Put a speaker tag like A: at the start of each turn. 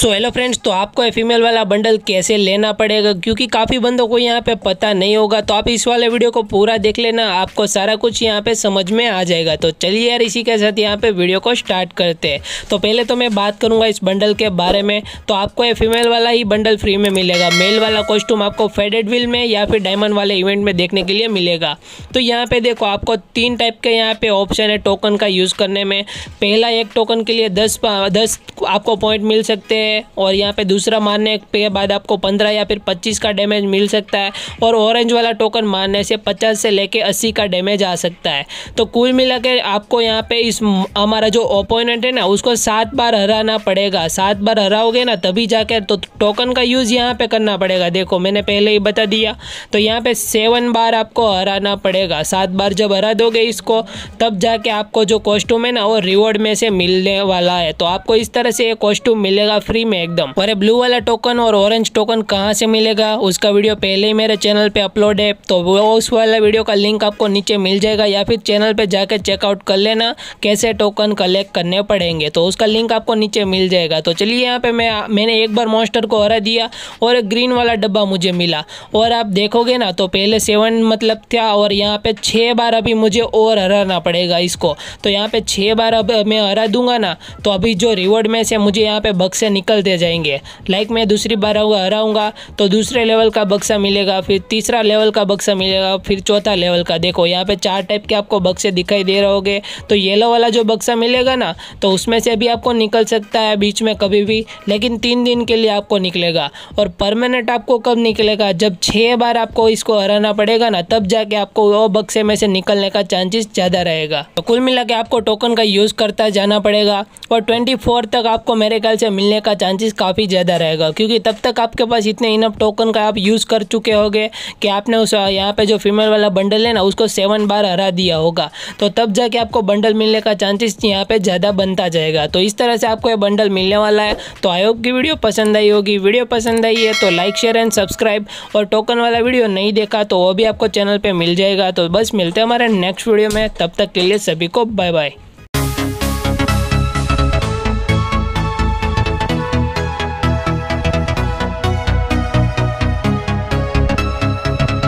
A: so hello friends तो आपको female वाला बंडल कैसे लेना पड़ेगा क्योंकि काफ़ी बंदों को यहाँ पे पता नहीं होगा तो आप इस वाले वीडियो को पूरा देख लेना आपको सारा कुछ यहाँ पे समझ में आ जाएगा तो चलिए यार इसी के साथ यहाँ पे वीडियो को स्टार्ट करते हैं तो पहले तो मैं बात करूँगा इस बंडल के बारे में तो आपको फीमेल वाला ही बंडल फ्री में मिलेगा मेल वाला कॉस्ट्यूम आपको फेडेड व्हील में या फिर डायमंड वाले इवेंट में देखने के लिए मिलेगा तो यहाँ पर देखो आपको तीन टाइप के यहाँ पे ऑप्शन है टोकन का यूज़ करने में पहला एक टोकन के लिए दस दस आपको पॉइंट मिल सकते हैं है और यहाँ पे दूसरा मारने के बाद आपको पंद्रह या फिर पच्चीस का डैमेज मिल सकता है और ऑरेंज वाला टोकन मारने से पचास से लेके अस्सी का डैमेज आ सकता है तो कुल मिला के आपको यहाँ पे इस हमारा जो ओपोनेंट है ना उसको सात बार हराना पड़ेगा सात बार हराओगे ना तभी जाकर तो टोकन का यूज़ यहाँ पर करना पड़ेगा देखो मैंने पहले ही बता दिया तो यहाँ पे सेवन बार आपको हराना पड़ेगा सात बार जब हरा दोगे इसको तब जाके आपको जो कॉस्ट्यूम है ना वो रिवॉर्ड में से मिलने वाला है तो आपको इस तरह से ये कॉस्ट्यूम मिलेगा फ्री फ्री में एकदम और ब्लू वाला टोकन और ऑरेंज टोकन कहाँ से मिलेगा उसका वीडियो पहले ही मेरे चैनल पे अपलोड है तो वो उस वाला वीडियो का लिंक आपको नीचे मिल जाएगा या फिर चैनल पे जाके चेकआउट कर लेना कैसे टोकन कलेक्ट करने पड़ेंगे तो उसका लिंक आपको नीचे मिल जाएगा तो चलिए यहाँ पे मैं मैंने एक बार मॉन्स्टर को हरा दिया और एक ग्रीन वाला डब्बा मुझे मिला और आप देखोगे ना तो पहले सेवन मतलब था और यहाँ पे छः बार अभी मुझे और हराना पड़ेगा इसको तो यहाँ पे छः बार अब मैं हरा दूंगा ना तो अभी जो रिवॉर्ड में से मुझे यहाँ पे बक्से निकल निकलते जाएंगे लाइक मैं दूसरी बार आऊँगा हराऊंगा तो दूसरे लेवल का बक्सा मिलेगा फिर तीसरा लेवल का बक्सा मिलेगा फिर चौथा लेवल का देखो यहाँ पे चार टाइप के आपको बक्से दिखाई दे रहे होंगे तो येलो वाला जो बक्सा मिलेगा ना तो उसमें से भी आपको निकल सकता है बीच में कभी भी लेकिन तीन दिन के लिए आपको निकलेगा और परमानेंट आपको कब निकलेगा जब छः बार आपको इसको हराना पड़ेगा ना तब जाके आपको वो बक्से में से निकलने का चांसेस ज़्यादा रहेगा तो कुल मिला के आपको टोकन का यूज़ करता जाना पड़ेगा और ट्वेंटी तक आपको मेरे ख्याल से मिलने का चांसेस काफ़ी ज़्यादा रहेगा क्योंकि तब तक आपके पास इतने इनफ टोकन का आप यूज़ कर चुके होंगे कि आपने उस यहाँ पे जो फीमेल वाला बंडल है ना उसको सेवन बार हरा दिया होगा तो तब जाके आपको बंडल मिलने का चांसेस यहाँ पे ज़्यादा बनता जाएगा तो इस तरह से आपको ये बंडल मिलने वाला है तो आई होप की वीडियो पसंद आई होगी वीडियो पसंद आई है तो लाइक शेयर एंड सब्सक्राइब और टोकन वाला वीडियो नहीं देखा तो वो भी आपको चैनल पर मिल जाएगा तो बस मिलते हैं हमारे नेक्स्ट वीडियो में तब तक के लिए सभी को बाय बाय